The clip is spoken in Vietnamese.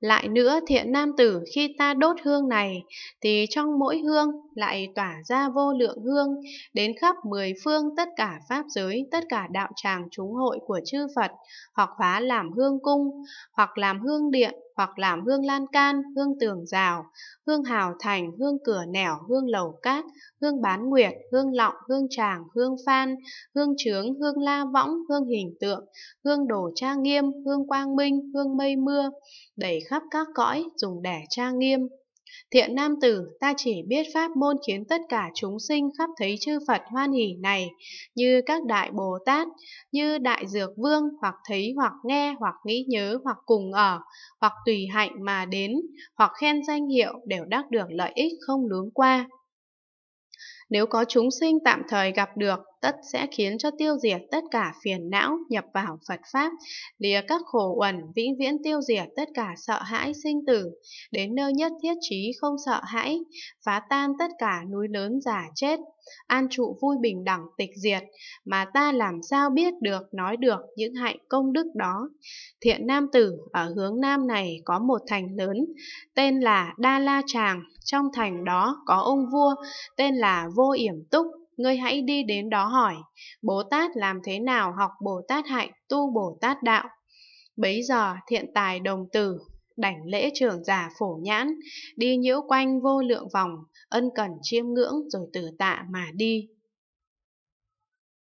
Lại nữa thiện nam tử khi ta đốt hương này thì trong mỗi hương lại tỏa ra vô lượng hương đến khắp mười phương tất cả pháp giới, tất cả đạo tràng chúng hội của chư Phật, hoặc hóa làm hương cung, hoặc làm hương điện, hoặc làm hương lan can, hương tường rào, hương hào thành, hương cửa nẻo, hương lầu cát, hương bán nguyệt, hương lọng, hương tràng, hương phan, hương trướng, hương la võng, hương hình tượng, hương đồ cha nghiêm, hương quang minh, hương mây mưa, đầy khắp các cõi dùng đẻ cha nghiêm. Thiện nam tử, ta chỉ biết pháp môn khiến tất cả chúng sinh khắp thấy chư Phật hoan hỷ này, như các đại Bồ Tát, như đại Dược Vương, hoặc thấy hoặc nghe, hoặc nghĩ nhớ, hoặc cùng ở, hoặc tùy hạnh mà đến, hoặc khen danh hiệu đều đắc được lợi ích không lướng qua. Nếu có chúng sinh tạm thời gặp được, tất sẽ khiến cho tiêu diệt tất cả phiền não nhập vào Phật Pháp, lìa các khổ uẩn vĩnh viễn tiêu diệt tất cả sợ hãi sinh tử, đến nơi nhất thiết trí không sợ hãi, phá tan tất cả núi lớn giả chết, an trụ vui bình đẳng tịch diệt, mà ta làm sao biết được nói được những hạnh công đức đó. Thiện nam tử ở hướng nam này có một thành lớn, tên là Đa La Tràng, trong thành đó có ông vua tên là Vô Yểm Túc, ngươi hãy đi đến đó hỏi, bồ Tát làm thế nào học Bồ Tát hạnh, tu Bồ Tát đạo. Bấy giờ thiện tài đồng tử, đảnh lễ trưởng giả phổ nhãn, đi nhiễu quanh vô lượng vòng, ân cần chiêm ngưỡng rồi từ tạ mà đi.